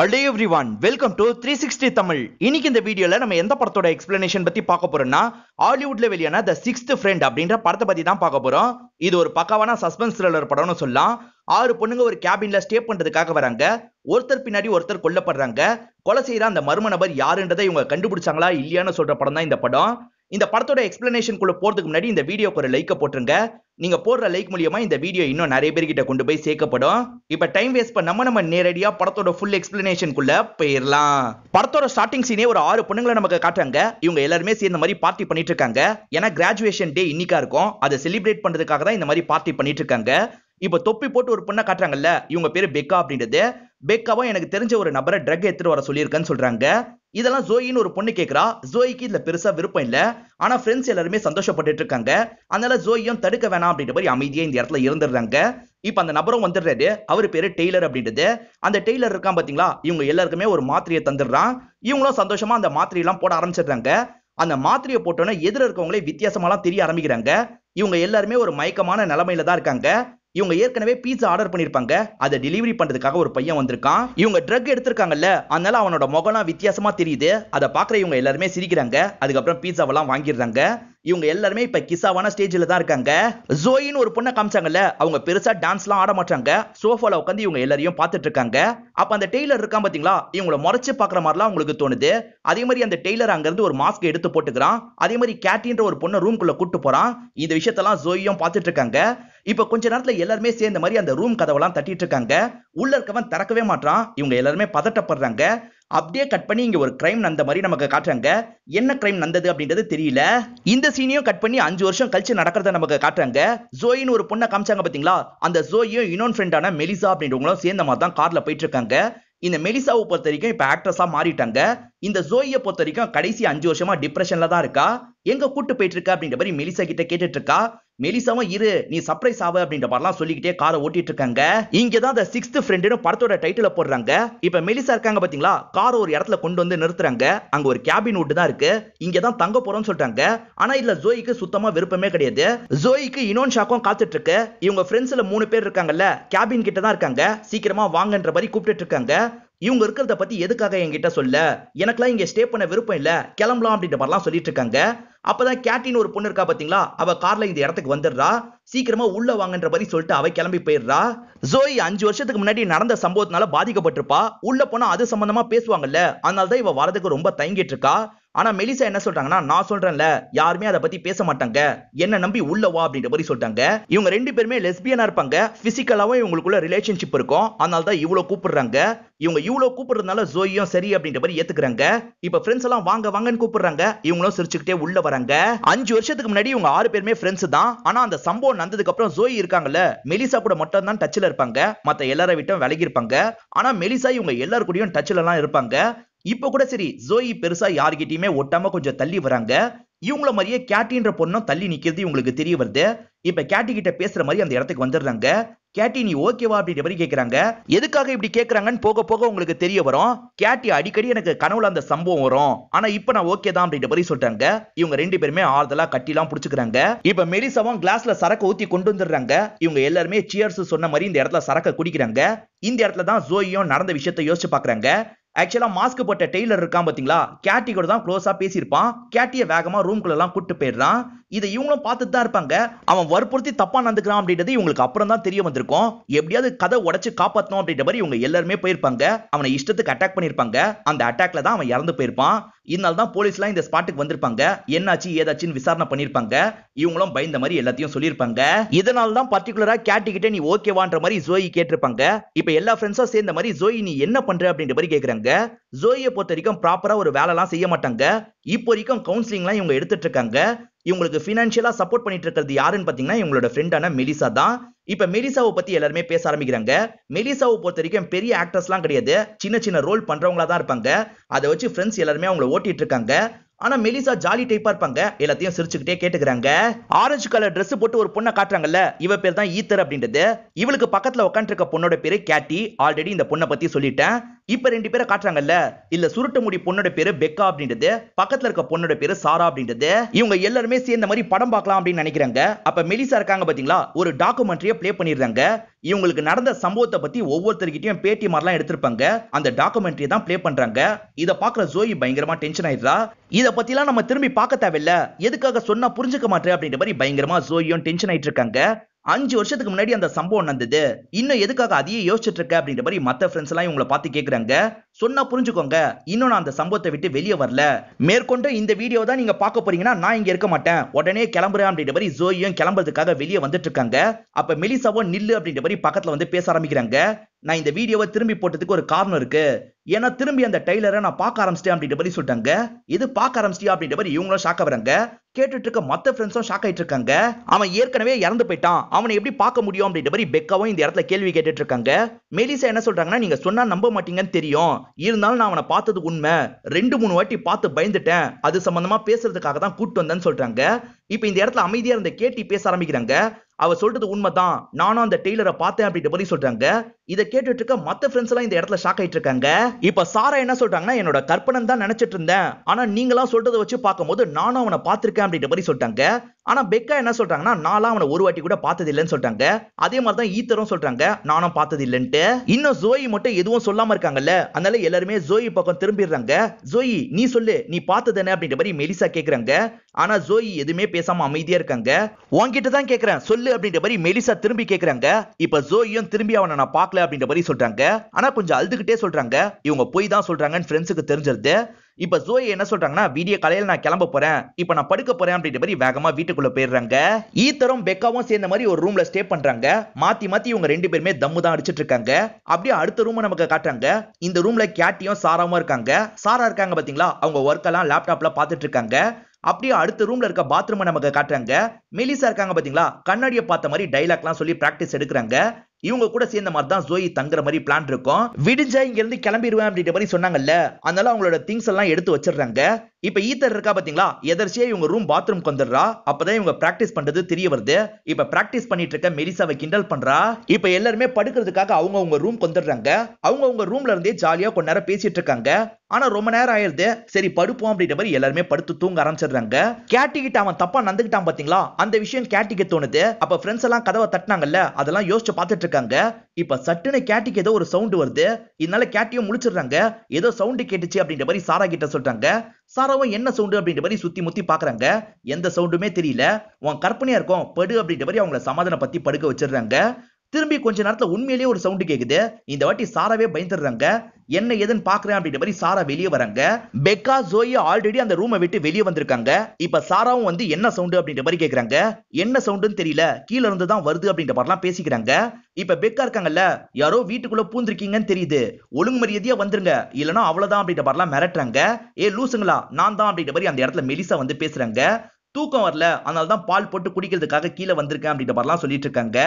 அலே everyone welcome to three sixty Tamil இன்னைக்கு இந்த வீடியோல நம்ம எந்த படத்தோட எக்ஸ்பிளனேஷன் பற்றி பார்க்க போறோம்னா ஹாலிவுட்ல வெளியான த சிக்ஸ்த் ஃப்ரெண்ட் அப்படின்ற படத்தை பற்றி தான் பார்க்க போகிறோம் இது ஒரு பக்காவான சஸ்பென்ஸ் த்ரில்லர் படம்னு சொல்லலாம் ஆறு பொண்ணுங்க ஒரு கேபின்ல ஸ்டே பண்ணுறதுக்காக வராங்க ஒருத்தர் பின்னாடி ஒருத்தர் கொல்லப்படுறாங்க கொலை செய்கிற அந்த மர்ம நபர் யாருன்றதை இவங்க கண்டுபிடிச்சாங்களா இல்லையான்னு சொல்கிற படம் தான் இந்த படம் இந்த படத்தோட எக்ஸ்பிளனேஷன் குள்ள போறதுக்கு முன்னாடி இந்த வீடியோக்கு ஒரு லைக்க போட்டுருங்க நீங்க போடுற லைக் மூலியமா இந்த வீடியோ இன்னும் நிறைய பேர்கிட்ட கொண்டு போய் சேர்க்கப்படும் இப்ப டைம் வேஸ்ட் பண்ணாம நம்ம நேரடியா படத்தோட ஃபுல் எக்ஸ்பிளனேஷனுக்குள்ள போயிடலாம் படத்தோட ஸ்டார்டிங் சீனே ஒரு ஆறு பொண்ணுங்களை நமக்கு காட்டுறாங்க இவங்க எல்லாருமே சேர்ந்த மாதிரி பார்ட்டி பண்ணிட்டு இருக்காங்க ஏன்னா கிராஜுவேஷன் டே இன்னிக்கா இருக்கும் அதை செலிப்ரேட் பண்றதுக்காக தான் இந்த மாதிரி பார்ட்டி பண்ணிட்டு இருக்காங்க இப்ப தொப்பி போட்டு ஒரு பொண்ணை காட்டுறாங்கல்ல இவங்க பேரு பெக்கா அப்படின்றது பெக்காவும் எனக்கு தெரிஞ்ச ஒரு நபரை ட்ரக் எடுத்துட்டு வர சொல்லியிருக்கேன்னு சொல்றாங்க இதெல்லாம் ஜோயின்னு ஒரு பொண்ணு கேட்குறா ஜோயிக்கு இதுல பெருசா விருப்பம் இல்ல ஆனா ஃப்ரெண்ட்ஸ் எல்லாருமே சந்தோஷப்பட்டு இருக்காங்க அதனால ஜோயும் தடுக்க வேணாம் அப்படின்ற மாதிரி அமைதியா இந்த இடத்துல இருந்துடுறாங்க இப்ப அந்த நபரும் வந்துடுறாரு அவர் பேரு டெய்லர் அப்படின்றது அந்த டெய்லர் இருக்கான் பாத்தீங்களா இவங்க எல்லாருக்குமே ஒரு மாத்திரையை தந்துடுறான் இவங்களும் சந்தோஷமா அந்த மாத்திரையெல்லாம் போட ஆரம்பிச்சிடுறாங்க அந்த மாத்திரையை போட்டோன்னே எதிர இருக்கவங்களே வித்தியாசமாலாம் தெரிய ஆரம்பிக்கிறாங்க இவங்க எல்லாருமே ஒரு மயக்கமான நிலைமையில தான் இருக்காங்க இவங்க ஏற்கனவே பீஸா ஆர்டர் பண்ணிருப்பாங்க அதை டெலிவரி பண்றதுக்காக ஒரு பையன் வந்திருக்கான் இவங்க ட்ரக் எடுத்திருக்காங்கல்ல அதனால அவனோட முகம்லாம் வித்தியாசமா தெரியுது அதை பாக்குற இவங்க எல்லாருமே சிரிக்கிறாங்க அதுக்கப்புறம் பீஸாவெல்லாம் வாங்கிடுறாங்க இவங்க எல்லாருமே இப்ப கிசாவான ஸ்டேஜ்ல தான் இருக்காங்க ஜோயின்னு ஒரு பொண்ணை காமிச்சாங்கல்ல அவங்க பெருசா டான்ஸ்லாம் ஆட மாட்டாங்க சோஃபால உட்காந்து இவங்க எல்லாரையும் பார்த்துட்டு இருக்காங்க அப்ப அந்த டெய்லர் இருக்கான் பாத்தீங்களா இவங்களை முறைச்சு பாக்குற மாதிரிலாம் அவங்களுக்கு தோணுது அதே மாதிரி அந்த டெய்லர் அங்கிருந்து ஒரு மாஸ்க் எடுத்து போட்டுக்கிறான் அதே மாதிரி கேட்டின்ற ஒரு பொண்ணை ரூம்குள்ள கூட்டு போறான் இந்த விஷயத்தெல்லாம் ஜோயும் பார்த்துட்டு இருக்காங்க இப்ப கொஞ்ச நேரத்துல எல்லாருமே சேர்ந்த மாதிரி அந்த ரூம் கதவெல்லாம் தட்டிட்டு இருக்காங்க உள்ள இருக்கவன் திறக்கவே மாட்டான் இவங்க எல்லாருமே பதட்டப்படுறாங்க அப்படியே கட் பண்ணி இங்கே ஒரு கிரைம் நடந்த மாதிரி நமக்கு காட்டுறாங்க என்ன கிரைம் நடந்தது அப்படின்றது தெரியல இந்த சீனையும் கட் பண்ணி அஞ்சு வருஷம் கழிச்சு நடக்கிறத நமக்கு காட்டுறாங்க ஜோயின் ஒரு பொண்ணை காமிச்சாங்க பார்த்தீங்களா அந்த ஜோயும் இன்னொன்று ஃப்ரெண்டான மெலிசா அப்படின்றவங்களும் சேர்ந்த மாதிரி தான் கார்ல போயிட்டு இருக்காங்க இந்த மெலிசாவை பொறுத்த வரைக்கும் இப்போ ஆக்ட்ரஸாக மாறிட்டாங்க இந்த ஜோயை பொறுத்த வரைக்கும் கடைசி அஞ்சு வருஷமா டிப்ரெஷன்ல தான் இருக்கா எங்க கூட்டு போயிட்டு இருக்கா அப்படின்ற மாதிரி மெலிசா கிட்ட கேட்டுட்டு இருக்கா மெலிசாவும் இரு நீ சர்ப்ரைஸ் ஆவ அப்படின்ற மாதிரிலாம் சொல்லிக்கிட்டே காரை ஓட்டிட்டு இருக்காங்க இங்கதான் தான் அந்த சிக்ஸ்த் ஃப்ரெண்டுன்னு படத்தோட டைட்டில போடுறாங்க இப்ப மெலிசா இருக்காங்க பாத்தீங்களா கார் ஒரு இடத்துல கொண்டு வந்து நிறுத்துறாங்க அங்க ஒரு கேபின் ஓட்டு தான் இருக்கு இங்கதான் தான் தங்க போறோம் சொல்றாங்க ஆனா இதுல ஜோய்க்கு சுத்தமா விருப்பமே கிடையாது ஜோய்க்கு இனோன் ஷாக்கும் காத்துட்டு இருக்கு இவங்க ஃப்ரெண்ட்ஸ்ல மூணு பேர் இருக்காங்கல்ல கேபின் கிட்ட தான் இருக்காங்க சீக்கிரமா வாங்கன்ற மாதிரி கூப்பிட்டு இருக்காங்க இவங்க இருக்கிறத பத்தி எதுக்காக என்கிட்ட சொல்ல எனக்குலாம் இங்க ஸ்டே பண்ண விருப்பம் இல்ல கிளம்பலாம் அப்படின்ற மாதிரிலாம் சொல்லிட்டு இருக்காங்க அப்பதான் கேட்டின் ஒரு பொண்ணு இருக்கா பாத்தீங்களா அவ கார்ல இந்த இடத்துக்கு வந்துடுறா சீக்கிரமா உள்ள வாங்கன்ற மாதிரி சொல்லிட்டு அவ கிளம்பி போயிடுறா ஜோய் அஞ்சு வருஷத்துக்கு முன்னாடி நடந்த சம்பவத்தினால பாதிக்கப்பட்டிருப்பா உள்ள போனா அது சம்பந்தமா பேசுவாங்கல்ல அதனாலதான் இவ வரதுக்கு ரொம்ப தயங்கிட்டு இருக்கா ஆனா மெலிசா என்ன சொல்றாங்கன்னா நான் சொல்றேன்ல யாருமே அதை பத்தி பேச மாட்டாங்க என்ன நம்பி உள்ள வா அப்படின்ற மாதிரி சொல்லிட்டாங்க இவங்க ரெண்டு பேருமே லெஸ்பியனா இருப்பாங்க பிசிக்கலாவும் இவங்களுக்குள்ள ரிலேஷன்ஷிப் இருக்கும் அதனால தான் இவ்வளவு கூப்பிடுறாங்க இவங்க இவ்வளவு கூப்பிடுறதுனால ஜோயும் சரி அப்படின்ற மாதிரி ஏத்துக்கிறாங்க இப்ப ஃப்ரெண்ட்ஸ் எல்லாம் வாங்க வாங்கன்னு கூப்பிடுறாங்க இவங்களும் சிரிச்சுக்கிட்டே உள்ள வராங்க அஞ்சு வருஷத்துக்கு முன்னாடி இவங்க ஆறு பேருமே ஃப்ரெண்ட்ஸ் தான் ஆனா அந்த சம்பவம் நடந்ததுக்கு அப்புறம் ஜோய் இருக்காங்கல்ல மெலிசா கூட மட்டும் தான் டச்ல இருப்பாங்க மத்த எல்லாரை விட்டும் விலகி இருப்பாங்க ஆனா மெலிசா இவங்க எல்லாரு கூடயும் டச்ல எல்லாம் இருப்பாங்க இப்ப கூட சரி ஜோயி பெருசா யார்கிட்டயுமே ஒட்டாம கொஞ்சம் தள்ளி வராங்க இவங்கள மாதிரியே கேட்டின்ற பொண்ணும் தள்ளி நிக்கிறது இவங்களுக்கு தெரிய வருது இப்ப கேட்டி கிட்ட பேசுற மாதிரி அந்த இடத்துக்கு வந்துடுறாங்க கேட்டி நீ ஓகேவா அப்படின்ற மாதிரி கேட்கறாங்க எதுக்காக இப்படி கேட்கறாங்கன்னு போக போக உங்களுக்கு தெரிய வரும் கேட்டி அடிக்கடி எனக்கு கனவுல அந்த சம்பவம் வரும் ஆனா இப்ப நான் ஓகே தான் அப்படின்ற மாதிரி சொல்றாங்க இவங்க ரெண்டு பேருமே ஆறுதலா கட்டிலாம் புடிச்சுக்கிறாங்க இப்ப மெரிசவம் கிளாஸ்ல சரக்கு ஊத்தி கொண்டு வந்துடுறாங்க இவங்க எல்லாருமே சியர்ஸ் சொன்ன மாதிரி இந்த இடத்துல சரக்கு குடிக்கிறாங்க இந்த இடத்துல தான் ஜோயும் நடந்த விஷயத்த யோசிச்சு பாக்குறாங்க ஆக்சுவலாக மாஸ்க் போட்ட டெய்லர் இருக்கான் பார்த்தீங்களா கேட்டி கூட தான் க்ளோஸாக பேசியிருப்பான் கேட்டியை வேகமாக ரூம்குள்ளெல்லாம் கூப்பிட்டு போயிடுறான் இதை இவங்களும் பார்த்துட்டு தான் இருப்பாங்க அவன் வற்புறுத்தி தப்பா நடந்துக்கிறான் அப்படின்றது இவங்களுக்கு அப்புறம் தான் தெரிய வந்திருக்கும் எப்படியாவது கதை உடச்சு காப்பாற்றணும் அப்படின்ற மாதிரி இவங்க எல்லாருமே போயிருப்பாங்க அவனை இஷ்டத்துக்கு அட்டாக் பண்ணிருப்பாங்க அந்த அட்டாக்ல தான் அவன் இறந்து போயிருப்பான் இதனால தான் போலீஸ்லாம் இந்த ஸ்பாட்டுக்கு வந்திருப்பாங்க என்னாச்சு ஏதாச்சுன்னு விசாரணை பண்ணிருப்பாங்க இவங்களும் பயந்த மாதிரி எல்லாத்தையும் சொல்லியிருப்பாங்க இதனால தான் பர்டிகுலரா கேட்டுக்கிட்டே நீ ஓகேவான்ற மாதிரி ஜோயி கேட்டிருப்பாங்க இப்போ எல்லா ஃப்ரெண்ட்ஸும் சேர்ந்த மாதிரி ஜோயி நீ என்ன பண்ற அப்படின்ற மாதிரி கேக்குறாங்க ஜோயை பொறுத்த வரைக்கும் ப்ராப்பரா ஒரு வேலைலாம் செய்ய மாட்டாங்க இப்போ வரைக்கும் கவுன்சிலிங்லாம் இவங்க எடுத்துட்டு இருக்காங்க இவங்களுக்கு ஃபினான்ஷியலாக சப்போர்ட் பண்ணிட்டு இருக்கிறது யாருன்னு பார்த்தீங்கன்னா இவங்களோட ஃப்ரெண்டான மெலிசா தான் இப்போ மெலிசாவை பற்றி எல்லாருமே பேச ஆரம்பிக்கிறாங்க மெலிசாவை பொறுத்த வரைக்கும் பெரிய ஆக்டர்ஸ்லாம் கிடையாது சின்ன சின்ன ரோல் பண்ணுறவங்களா தான் இருப்பாங்க அதை வச்சு ஃப்ரெண்ட்ஸ் எல்லாருமே அவங்கள ஓட்டிட்டு இருக்காங்க ஆனா மெலிசா ஜாலி டைப்பா இருப்பாங்க எல்லாத்தையும் சிரிச்சுக்கிட்டே கேட்டுக்கிறாங்க ஆரஞ்சு கலர் ட்ரெஸ் போட்டு ஒரு பொண்ணை காட்டுறாங்கல்ல இவ பேர் தான் ஈத்தர் அப்படின்றது இவளுக்கு பக்கத்துல உட்காந்துருக்க பொண்ணோட பேரு கேட்டி ஆல்ரெடி இந்த பொண்ணை பத்தி சொல்லிட்டேன் இப்ப ரெண்டு பேரை காட்டுறாங்கல்ல இல்ல சுருட்ட முடி பொண்ணோட பேரு பெக்கா அப்படின்றது பக்கத்துல இருக்க பொண்ணோட பேரு சாரா அப்படின்றது இவங்க எல்லாருமே சேர்ந்த மாதிரி படம் பார்க்கலாம் அப்படின்னு நினைக்கிறாங்க அப்ப மெலிசா இருக்காங்க பாத்தீங்களா ஒரு டாக்குமெண்ட்ரிய பிளே பண்ணிருந்தாங்க இவங்களுக்கு நடந்த சம்பவத்தை பத்தி ஒவ்வொருத்தர்கிட்டயும் பேட்டி மாதிரிலாம் எடுத்திருப்பாங்க அந்த டாக்குமெண்ட்ரி தான் பிளே பண்றாங்க இதை பாக்குற ஜோயி பயங்கரமா டென்ஷன் ஆயிடுறா இத பத்திலாம் நம்ம திரும்பி பார்க்க தேவையில்ல எதுக்காக சொன்னா புரிஞ்சுக்க மாட்டேன் அப்படின்ற மாதிரி பயங்கரமா ஜோயும் டென்ஷன் ஆயிட்டு இருக்காங்க அஞ்சு வருஷத்துக்கு முன்னாடி அந்த சம்பவம் நடந்தது இன்னும் எதுக்காக அதையே யோசிச்சுட்டு இருக்க அப்படின்ற மாதிரி மற்ற ஃப்ரெண்ட்ஸ் எல்லாம் இவங்களை பார்த்து கேட்குறாங்க சொன்னா புரிஞ்சுக்கோங்க இன்னும் நான் அந்த சம்பவத்தை விட்டு வெளியே வரல மேற்கொண்டு இந்த வீடியோ தான் நீங்க பார்க்க போறீங்கன்னா நான் இங்க இருக்க மாட்டேன் உடனே கிளம்புறேன் அப்படின்ற மாதிரி ஜோயும் கிளம்புறதுக்காக வெளியே வந்துட்டு இருக்காங்க அப்ப மெலிசாவோ நில்லு அப்படின்ற மாதிரி பக்கத்துல வந்து பேச ஆரம்பிக்கிறாங்க நான் இந்த வீடியோவை திரும்பி போட்டதுக்கு ஒரு காரணம் இருக்கு ஏன்னா திரும்பி அந்த டெய்லரை நான் பார்க்க ஆரம்பிச்சிட்டேன் அப்படின்ற மாதிரி சொல்லிட்டாங்க இது பார்க்க ஆரம்பிச்சிட்டியா அப்படின்ற மாதிரி இவங்களும் ஷாக்க வராங்க கேட்டுட்டு இருக்க மத்த ஃப்ரெண்ட்ஸும் ஷாக் ஆயிட்டு இருக்காங்க அவன் ஏற்கனவே இறந்து போயிட்டான் அவனை எப்படி பார்க்க முடியும் அப்படின்ற மாதிரி பெக்காவும் இந்த இடத்துல கேள்வி கேட்டுட்டு இருக்காங்க மெலிசா என்ன சொல்றாங்கன்னா நீங்க சொன்னா நம்ப மாட்டீங்கன்னு தெரியும் இருந்தாலும் நான் அவனை பார்த்தது உண்மை ரெண்டு மூணு வாட்டி பார்த்து பயந்துட்டேன் அது சம்பந்தமா பேசுறதுக்காக தான் கூட்டு வந்தேன்னு சொல்றாங்க இப்ப இந்த இடத்துல அமைதியா இருந்த கேட்டி பேச ஆரம்பிக்கிறாங்க அவ சொல்றது உண்மைதான் நானும் அந்த டெய்லரை பார்த்தேன் அப்படின்ற பதில் சொல்றாங்க இதை கேட்டுட்டு இருக்க மத்த ஃப்ரெண்ட்ஸ் எல்லாம் இந்த இடத்துல ஷாக் ஆயிட்டு இருக்காங்க இப்ப சாரா என்ன சொல்றாங்கன்னா என்னோட கற்பனை தான் நினைச்சிட்டு இருந்தேன் ஆனா எல்லாம் சொல்றதை வச்சு பார்க்கும்போது நானும் அவனை பார்த்திருக்கேன் அப்படின்ற மாதிரி சொல்லிட்டாங்க ஆனா பெக்கா என்ன சொல்றாங்கன்னா நாலாம் அவனை ஒரு வாட்டி கூட பார்த்தது இல்லைன்னு சொல்றாங்க அதே மாதிரி தான் ஈத்தரும் சொல்றாங்க நானும் பார்த்தது இல்லைன்ட்டு இன்னும் ஜோயி மட்டும் எதுவும் சொல்லாம இருக்காங்கல்ல அதனால எல்லாருமே ஜோயி பக்கம் திரும்பிடுறாங்க ஜோயி நீ சொல்லு நீ பார்த்தது என்ன அப்படின்ற மாதிரி மெலிசா கேக்குறாங்க ஆனா ஜோயி எதுவுமே பேசாம அமைதியா இருக்காங்க உன்கிட்ட தான் கேக்குறேன் சொல்லு அப்படின்ற மாதிரி மெலிசா திரும்பி கேக்குறாங்க இப்ப ஜோயும் திரும்பி அவனை நான் பார்க்கல அப்படின்ற மாதிரி சொல்றாங்க ஆனா கொஞ்சம் அழுதுகிட்டே சொல்றாங்க இவங்க போய் தான் சொல்றாங்கன்னு ஃப்ரெண்ட்ஸுக்கு தெரிஞ்சிருது இப்ப ஜோய் என்ன சொல்றாங்கன்னா வீடியோ காலையில் நான் கிளம்ப போறேன் இப்ப நான் படுக்க போறேன் அப்படின்ற மாதிரி வேகமா வீட்டுக்குள்ள போயிடுறாங்க ஈத்தரும் பெக்காவும் சேர்ந்த மாதிரி ஒரு ரூம்ல ஸ்டே பண்றாங்க மாத்தி மாத்தி இவங்க ரெண்டு பேருமே தம்மு தான் அடிச்சிட்டு இருக்காங்க அப்படியே அடுத்த ரூம் நமக்கு காட்டுறாங்க இந்த ரூம்ல கேட்டியும் சாராவும் இருக்காங்க சாரா இருக்காங்க பாத்தீங்களா அவங்க ஒர்க் எல்லாம் லேப்டாப்ல பாத்துட்டு இருக்காங்க அப்படியே அடுத்த ரூம்ல இருக்க பாத்ரூமை நமக்கு காட்டுறாங்க மெலிசா இருக்காங்க பாத்தீங்களா கண்ணாடியை பார்த்த மாதிரி டைலாக்லாம் சொல்லி பிராக்டிஸ் எடுக்கிறாங்க இவங்க கூட சேர்ந்த மாதிரி தான் ஜோயி தங்குற மாதிரி பிளான் இருக்கும் விடிஞ்சா இங்க இருந்து கிளம்பிடுவேன் அப்படின்ற மாதிரி சொன்னாங்கல்ல அதனால அவங்களோட திங்ஸ் எல்லாம் எடுத்து வச்சிடுறாங்க இப்ப ஈத்தர் இருக்கா பாத்தீங்களா எதர்ச்சியா இவங்க ரூம் பாத்ரூம் வந்துடுறா அப்பதான் இவங்க பிராக்டிஸ் பண்றது தெரிய வருது இப்ப பிராக்டிஸ் பண்ணிட்டு இருக்க மெரிசாவை கிண்டல் பண்றா இப்ப எல்லாருமே படுக்கிறதுக்காக அவங்க அவங்க ரூம் கொண்டுடுறாங்க அவங்க அவங்க ரூம்ல இருந்தே ஜாலியா கொஞ்ச நேரம் பேசிட்டு இருக்காங்க ஆனா ரொம்ப நேரம் ஆயிருது சரி படுப்போம் அப்படின்ற மாதிரி எல்லாருமே படுத்து தூங்க ஆரம்பிச்சிடுறாங்க கேட்டிக்கிட்ட அவன் தப்பா நடந்துகிட்டான் பாத்தீங்களா அந்த விஷயம் கேட்டிக்க தோணுது அப்ப ஃப்ரெண்ட்ஸ் எல்லாம் கதவை தட்டினாங்கல்ல அதெல்லாம் யோசிச்சு பார்த்துட்டு இருக்காங்க இப்ப சட்டுன்னு கேட்டிக்கு ஏதோ ஒரு சவுண்ட் வருது இதனால கேட்டியும் முடிச்சிடுறாங்க ஏதோ சவுண்டு கேட்டுச்சு அப்படின்ற மாதிரி சாரா கிட்ட சொல்றாங்க சாராவும் என்ன சவுண்டு அப்படின்ற மாதிரி சுத்தி முத்தி பாக்குறாங்க எந்த சவுண்டுமே தெரியல உன் கற்பனையா இருக்கும் படு அப்படின்ற மாதிரி அவங்கள சமாதானம் பத்தி படுக்க வச்சிடுறாங்க திரும்பி கொஞ்ச நேரத்துல உண்மையிலேயே ஒரு சவுண்டு கேக்குது இந்த வாட்டி சாராவே பயந்துடுறாங்க என்ன ஏதுன்னு பாக்குறேன் அப்படின்ற மாதிரி சாரா வெளியே வராங்க பெக்கா ஜோயா ஆல்ரெடி அந்த ரூமை விட்டு வெளியே வந்திருக்காங்க இப்ப சாராவும் வந்து என்ன சவுண்டு அப்படின்ற மாதிரி கேக்குறாங்க என்ன சவுண்டுன்னு தெரியல கீழே இருந்து தான் வருது அப்படின்ற மாதிரிலாம் பேசிக்கிறாங்க இப்ப பெக்கா இருக்காங்கல்ல யாரோ வீட்டுக்குள்ள பூந்திருக்கீங்கன்னு தெரியுது ஒழுங்கு மரியாதையா வந்துருங்க இல்லனா அவ்வளவுதான் அப்படின்ற மாதிரிலாம் மிரட்டுறாங்க ஏ லூசுங்களா நான் தான் அப்படின்ற மாதிரி அந்த இடத்துல மெலிசா வந்து பேசுறாங்க தூக்கம் வரல அதனால தான் பால் போட்டு குடிக்கிறதுக்காக கீழே வந்திருக்கேன் அப்படின்ற மாதிரிலாம் சொல்லிட்டு இருக்காங்க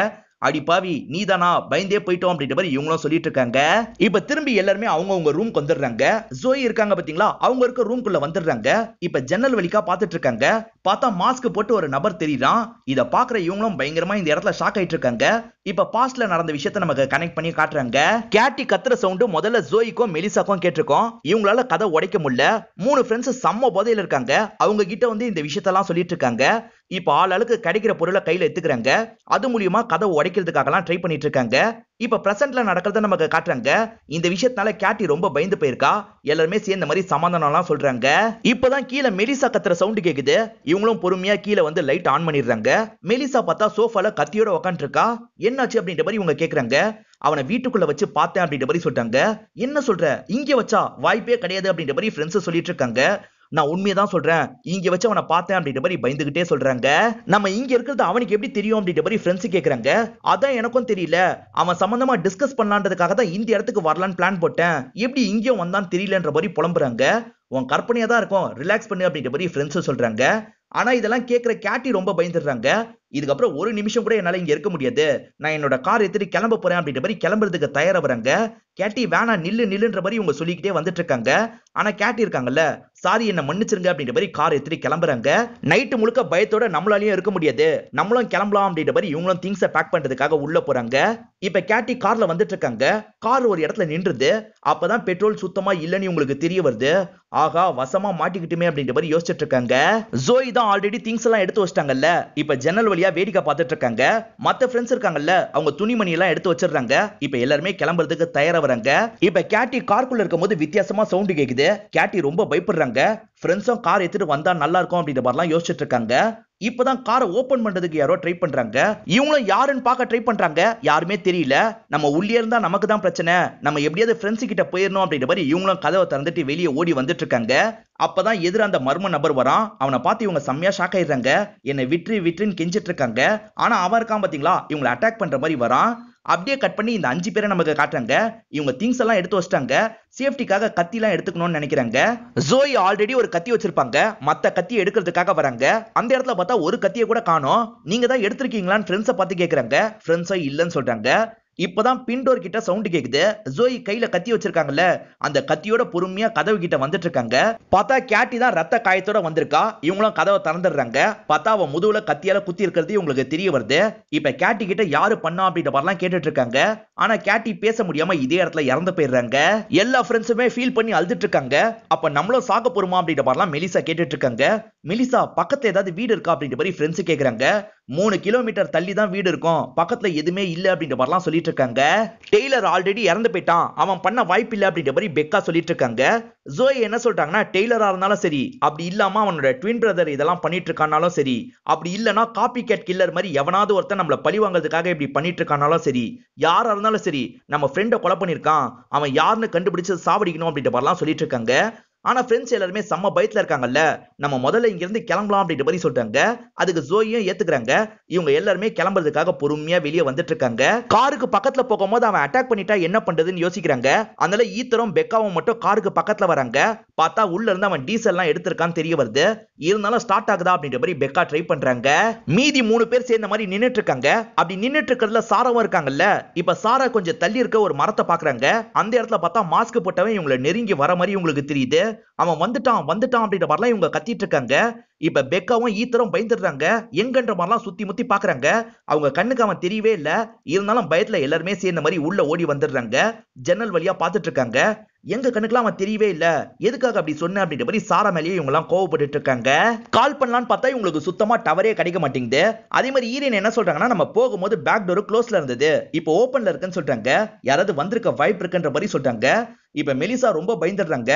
அடிப்பாவி நீதானா பயந்தே போயிட்டோம் அப்படின்ற மாதிரி இவங்களும் சொல்லிட்டு இருக்காங்க இப்ப திரும்பி எல்லாருமே அவங்க அவங்க ரூம்க்கு வந்துடுறாங்க ஜோய் இருக்காங்க பாத்தீங்களா அவங்க இருக்க ரூம்குள்ள வந்துடுறாங்க இப்ப ஜன்னல் வழிக்கா பாத்துட்டு இருக்காங்க பார்த்தா மாஸ்க் போட்டு ஒரு நபர் தெரியுறான் இதை பாக்குற இவங்களும் பயங்கரமா இந்த இடத்துல ஷாக் ஆயிட்டு இருக்காங்க இப்ப பாஸ்ட்ல நடந்த விஷயத்த நமக்கு கனெக்ட் பண்ணி காட்டுறாங்க கேட்டி கத்துற சவுண்டு முதல்ல ஜோயிக்கும் மெலிசாக்கும் கேட்டிருக்கோம் இவங்களால கதை உடைக்க முடியல மூணு ஃப்ரெண்ட்ஸ் செம்ம போதையில இருக்காங்க அவங்க கிட்ட வந்து இந்த விஷயத்தெல்லாம் சொல்லிட்டு இருக்காங்க இப்ப ஆளாளுக்கு கிடைக்கிற பொருளை கையில எடுத்துக்கிறாங்க அது மூலியமா கதை உடைக்கிறதுக்காகலாம் ட்ரை பண்ணிட்டு இருக்காங்க இப்ப பிரசன்ட்ல நடக்கிறத நமக்கு காட்டுறாங்க இந்த விஷயத்தினால கேட்டி ரொம்ப பயந்து போயிருக்கா எல்லாருமே சேர்ந்த மாதிரி சமாதானம்லாம் சொல்றாங்க இப்பதான் கீழே மெலிசா கத்துற சவுண்ட் கேக்குது இவங்களும் பொறுமையா கீழே வந்து லைட் ஆன் பண்ணிடுறாங்க மெலிசா பார்த்தா சோஃபால கத்தியோட உக்காந்துருக்கா என்னாச்சு அப்படின்ற மாதிரி இவங்க கேக்குறாங்க அவனை வீட்டுக்குள்ள வச்சு பார்த்தேன் அப்படின்ற மாதிரி சொல்லிட்டாங்க என்ன சொல்ற இங்க வச்சா வாய்ப்பே கிடையாது அப்படின்ற மாதிரி ஃப்ரெண்ட்ஸ் சொல்லிட்டு இருக்காங்க நான் உண்மையை தான் சொல்றேன் இங்க வச்சு அவனை பார்த்தேன் அப்படின்ற மாதிரி பயந்துகிட்டே சொல்றாங்க நம்ம இங்க இருக்கிறது அவனுக்கு எப்படி தெரியும் அப்படின்ற மாதிரி ஃப்ரெண்ட்ஸ் கேட்கறாங்க அதான் எனக்கும் தெரியல அவன் சம்பந்தமா டிஸ்கஸ் பண்ணலான்றதுக்காக தான் இந்த இடத்துக்கு வரலான்னு பிளான் போட்டேன் எப்படி இங்கேயும் வந்தான்னு தெரியலன்ற மாதிரி புலம்புறாங்க உன் கற்பனையா தான் இருக்கும் ரிலாக்ஸ் பண்ணு அப்படின்ற மாதிரி ஃப்ரெண்ட்ஸ் சொல்றாங்க ஆனா இதெல்லாம் கேட்கிற கேட்டி ரொம்ப பயந்துடுறாங்க இதுக்கப்புறம் ஒரு நிமிஷம் கூட என்னால் இங்கே இருக்க முடியாது நான் என்னோட கார் எடுத்துட்டு கிளம்ப போறேன் அப்படின்ற மாதிரி கிளம்புறதுக்கு தயாராகிறாங்க கேட்டி வேணா நில்லு நில்லுன்ற மாதிரி இவங்க சொல்லிக்கிட்டே வந்துட்டு இருக்காங்க ஆனா கேட்டி இருக்காங்கல்ல சாரி என்ன மன்னிச்சிருங்க அப்படின்ற மாதிரி கார் எடுத்துட்டு கிளம்புறாங்க நைட்டு முழுக்க பயத்தோட நம்மளாலையும் இருக்க முடியாது நம்மளும் கிளம்பலாம் அப்படின்ற மாதிரி இவங்களும் திங்ஸை பேக் பண்றதுக்காக உள்ள போறாங்க இப்ப கேட்டி கார்ல வந்துட்டு இருக்காங்க கார் ஒரு இடத்துல நின்றுது அப்பதான் பெட்ரோல் சுத்தமா இல்லைன்னு உங்களுக்கு தெரிய வருது ஆகா வசமா மாட்டிக்கிட்டுமே அப்படின்ற மாதிரி யோசிச்சுட்டு இருக்காங்க ஜோய் தான் ஆல்ரெடி திங்ஸ் எல்லாம் எடுத்து வச்சிட்டாங்கல்ல இப்ப ஜன்னல் வழி வழியா வேடிக்கை பார்த்துட்டு இருக்காங்க மத்த ஃப்ரெண்ட்ஸ் இருக்காங்கல்ல அவங்க துணிமணி எல்லாம் எடுத்து வச்சிருக்காங்க இப்ப எல்லாருமே கிளம்புறதுக்கு தயாரா வராங்க இப்ப கேட்டி கார்க்குள்ள இருக்கும் போது வித்தியாசமா சவுண்ட் கேக்குது கேட்டி ரொம்ப பயப்படுறாங்க ஃப்ரெண்ட்ஸும் கார் எடுத்துட்டு வந்தா நல்லா இருக்கும் அப்படின்ற மாதிரிலாம் யோசிச்சுட்டு இருக்காங்க இப்பதான் காரை ஓபன் பண்றதுக்கு யாரோ ட்ரை பண்றாங்க இவங்களும் யாருன்னு பார்க்க ட்ரை பண்றாங்க யாருமே தெரியல நம்ம உள்ளே இருந்தா நமக்கு தான் பிரச்சனை நம்ம எப்படியாவது ஃப்ரெண்ட்ஸ் கிட்ட போயிடணும் அப்படின்ற மாதிரி இவங்களும் கதவை திறந்துட்டு வெளியே ஓடி வந்துட்டு இருக்காங்க அப்பதான் எதிர அந்த மர்ம நபர் வரான் அவனை பார்த்து இவங்க செம்மையா ஷாக் ஆயிடுறாங்க என்னை விற்று விற்றுன்னு கெஞ்சிட்டு இருக்காங்க ஆனா அவன் இருக்கான் பாத்தீங்களா இவங்களை அட்டாக் பண்ற மாதிரி வரான் அப்படியே கட் பண்ணி இந்த அஞ்சு பேரை நமக்கு காட்டுறாங்க இவங்க திங்ஸ் எல்லாம் எடுத்து வச்சிட்டாங்க சேஃப்டிக்காக கத்தி எல்லாம் எடுத்துக்கணும்னு நினைக்கிறாங்க ஜோய் ஆல்ரெடி ஒரு கத்தி வச்சிருப்பாங்க மத்த கத்தி எடுக்கிறதுக்காக வராங்க அந்த இடத்துல பார்த்தா ஒரு கத்தியை கூட காணும் நீங்க தான் எடுத்திருக்கீங்களான்னு ஃப்ரெண்ட்ஸை பார்த்து கேட்கறாங்க ஃப்ரெண்ட்ஸா இல்லைன்னு சொல்றாங்க இப்பதான் பின்டோர் கிட்ட சவுண்ட் கேக்குது ஜோயி கையில கத்தி வச்சிருக்காங்கல்ல அந்த கத்தியோட பொறுமையா கதவு கிட்ட வந்துட்டு இருக்காங்க பார்த்தா கேட்டி தான் ரத்த காயத்தோட வந்திருக்கா இவங்களும் கதவை திறந்துடுறாங்க பார்த்தா அவன் முதுகுல கத்தியால குத்தி இருக்கிறது இவங்களுக்கு தெரிய வருது இப்ப கேட்டி கிட்ட யாரு பண்ணா அப்படின்ற மாதிரிலாம் கேட்டுட்டு இருக்காங்க ஆனா கேட்டி பேச முடியாம இதே இடத்துல இறந்து போயிடுறாங்க எல்லா ஃப்ரெண்ட்ஸுமே ஃபீல் பண்ணி அழுதுட்டு இருக்காங்க அப்ப நம்மளும் சாக போறோமா அப்படின்ற மாதிரிலாம் மெலிசா கேட்டுட்டு இருக்காங்க மெலிசா பக்கத்துல ஏதாவது வீடு இருக்கா அப்படின்ற மாதிரி ஃப்ரெண்ட்ஸ் கேக்குறாங்க மூணு கிலோமீட்டர் தள்ளி தான் வீடு இருக்கும் பக்கத்துல எதுவுமே இல்ல அப்படின்ற மாதிரிலாம் சொல்லிட்டு இருக்காங்க டெய்லர் ஆல்ரெடி இறந்து போயிட்டான் அவன் பண்ண வாய்ப்பு இல்ல அப்படின்ற மாதிரி பெக்கா சொல்லிட்டு இருக்காங்க ஜோய் என்ன சொல்றாங்கன்னா டெய்லரா இருந்தாலும் சரி அப்படி இல்லாம அவனோட ட்வின் பிரதர் இதெல்லாம் பண்ணிட்டு இருக்கானாலும் சரி அப்படி இல்லனா காப்பி கேட் கில்லர் மாதிரி எவனாவது ஒருத்தன் நம்மள பழி வாங்குறதுக்காக இப்படி பண்ணிட்டு இருக்கானாலும் சரி யாரா இருந்தாலும் சரி நம்ம ஃப்ரெண்டை கொலை பண்ணிருக்கான் அவன் யாருன்னு கண்டுபிடிச்சு சாவடிக்கணும் அப்படின்ற மாதிரிலாம் சொல்லிட்டு இருக்காங்க ஆனா ஃப்ரெண்ட்ஸ் எல்லாருமே செம்ம பயத்துல இருக்காங்கல்ல நம்ம முதல்ல இங்க இருந்து கிளம்பலாம் அப்படின்ற மாதிரி சொல்றாங்க அதுக்கு ஜோயும் ஏத்துக்கிறாங்க இவங்க எல்லாருமே கிளம்புறதுக்காக பொறுமையா வெளியே வந்துட்டு இருக்காங்க காருக்கு பக்கத்துல போகும்போது அவன் அட்டாக் பண்ணிட்டா என்ன பண்றதுன்னு யோசிக்கிறாங்க அதனால ஈத்தரும் பெக்காவும் மட்டும் காருக்கு பக்கத்துல வராங்க பார்த்தா உள்ள இருந்து அவன் டீசல்லாம் எடுத்திருக்கான்னு தெரிய வருது இருந்தாலும் ஸ்டார்ட் ஆகுதா அப்படின்ற மாதிரி பெக்கா ட்ரை பண்றாங்க மீதி மூணு பேர் சேர்ந்த மாதிரி நின்றுட்டு இருக்காங்க அப்படி நின்றுட்டு இருக்கிறதுல சாராவும் இருக்காங்கல்ல இப்ப சாரா கொஞ்சம் தள்ளி இருக்க ஒரு மரத்தை பாக்குறாங்க அந்த இடத்துல பார்த்தா மாஸ்க் போட்டவன் இவங்களை நெருங்கி வர மாதிரி உங்களுக்கு தெரியுது அவன் வந்துட்டான் வந்துட்டான் அப்படின்ற மாதிரிலாம் இவங்க கத்திட்டு இருக்காங்க இப்ப பெக்காவும் ஈத்தரும் பயந்துடுறாங்க எங்கன்ற மாதிரிலாம் சுத்தி முத்தி பாக்குறாங்க அவங்க கண்ணுக்கு அவன் தெரியவே இல்லை இருந்தாலும் பயத்துல எல்லாருமே சேர்ந்த மாதிரி உள்ள ஓடி வந்துடுறாங்க ஜன்னல் வழியா பாத்துட்டு இருக்காங்க எங்க கண்ணுக்குலாம் அவன் தெரியவே இல்ல எதுக்காக அப்படி சொன்ன அப்படின்ற மாதிரி சாரா மேலேயே இவங்க எல்லாம் கோவப்பட்டு இருக்காங்க கால் பண்ணலான்னு பார்த்தா இவங்களுக்கு சுத்தமா டவரே கிடைக்க மாட்டேங்குது அதே மாதிரி ஈரியன் என்ன சொல்றாங்கன்னா நம்ம போகும்போது பேக் டோர் க்ளோஸ்ல இருந்தது இப்போ ஓப்பன்ல இருக்குன்னு சொல்றாங்க யாராவது வந்திருக்க வாய்ப்பு இருக்குன்ற மாதிரி சொல்றாங்க இப்ப மெலிசா ரொம்ப பயந்துடுறாங்க